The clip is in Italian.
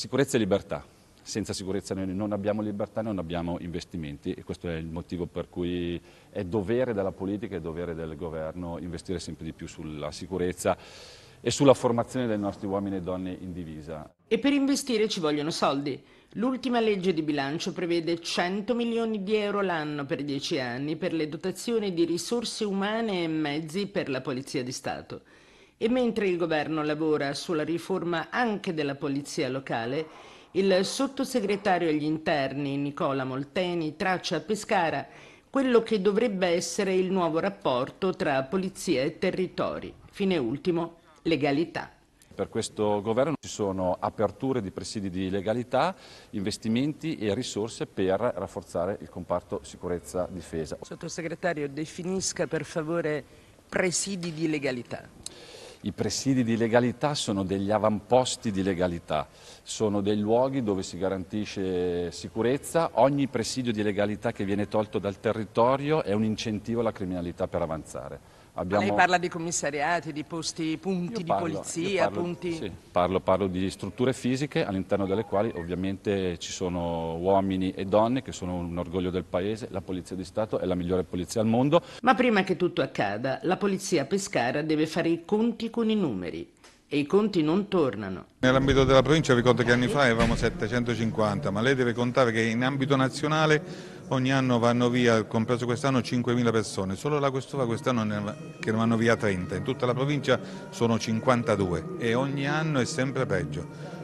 Sicurezza e libertà. Senza sicurezza noi non abbiamo libertà, non abbiamo investimenti e questo è il motivo per cui è dovere della politica e dovere del governo investire sempre di più sulla sicurezza e sulla formazione dei nostri uomini e donne in divisa. E per investire ci vogliono soldi. L'ultima legge di bilancio prevede 100 milioni di euro l'anno per 10 anni per le dotazioni di risorse umane e mezzi per la Polizia di Stato. E mentre il governo lavora sulla riforma anche della polizia locale, il sottosegretario agli interni Nicola Molteni traccia a Pescara quello che dovrebbe essere il nuovo rapporto tra polizia e territori. Fine ultimo, legalità. Per questo governo ci sono aperture di presidi di legalità, investimenti e risorse per rafforzare il comparto sicurezza-difesa. Sottosegretario, definisca per favore presidi di legalità. I presidi di legalità sono degli avamposti di legalità, sono dei luoghi dove si garantisce sicurezza. Ogni presidio di legalità che viene tolto dal territorio è un incentivo alla criminalità per avanzare. Abbiamo... Lei parla di commissariati, di posti, punti parlo, di polizia, parlo, punti... Sì, parlo, parlo, di strutture fisiche all'interno delle quali ovviamente ci sono uomini e donne che sono un orgoglio del paese, la Polizia di Stato è la migliore polizia al mondo. Ma prima che tutto accada, la Polizia Pescara deve fare i conti con i numeri e i conti non tornano. Nell'ambito della provincia ricordo che anni fa eravamo 750, ma lei deve contare che in ambito nazionale ogni anno vanno via, compreso quest'anno, 5.000 persone, solo la Questura quest'anno ne, che ne vanno via 30, in tutta la provincia sono 52 e ogni anno è sempre peggio.